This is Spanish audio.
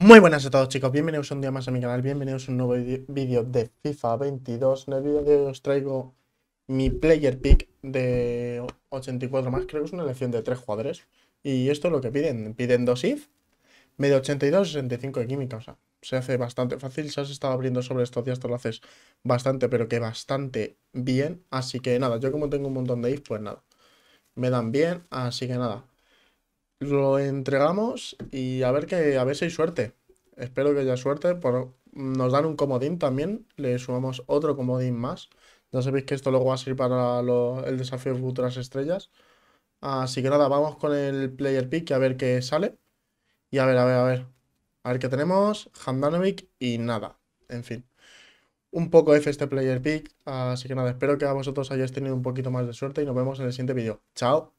Muy buenas a todos chicos, bienvenidos un día más a mi canal, bienvenidos a un nuevo vídeo de FIFA 22 En el vídeo de hoy os traigo mi player pick de 84 más, creo que es una elección de 3 jugadores Y esto es lo que piden, piden 2 if, medio 82 65 de química, o sea, se hace bastante fácil Si has estado abriendo sobre estos días te lo haces bastante, pero que bastante bien Así que nada, yo como tengo un montón de if, pues nada, me dan bien, así que nada lo entregamos y a ver que a ver si hay suerte. Espero que haya suerte. Por, nos dan un comodín también. Le sumamos otro comodín más. Ya sabéis que esto luego va a ser para el desafío de futuras estrellas. Así que nada, vamos con el player pick a ver qué sale. Y a ver, a ver, a ver. A ver qué tenemos. Handanovic y nada. En fin. Un poco F este player pick. Así que nada, espero que a vosotros hayáis tenido un poquito más de suerte y nos vemos en el siguiente vídeo. Chao.